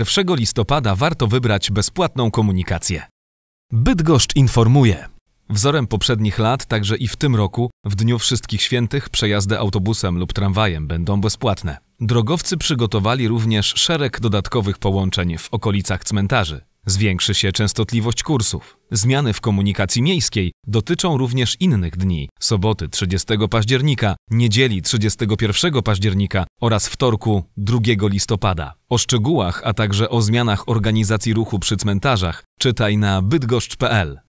1 listopada warto wybrać bezpłatną komunikację. Bydgoszcz informuje. Wzorem poprzednich lat, także i w tym roku, w Dniu Wszystkich Świętych przejazdy autobusem lub tramwajem będą bezpłatne. Drogowcy przygotowali również szereg dodatkowych połączeń w okolicach cmentarzy. Zwiększy się częstotliwość kursów. Zmiany w komunikacji miejskiej dotyczą również innych dni: soboty 30 października, niedzieli 31 października oraz wtorku 2 listopada. O szczegółach, a także o zmianach organizacji ruchu przy cmentarzach czytaj na bydgoszcz.pl.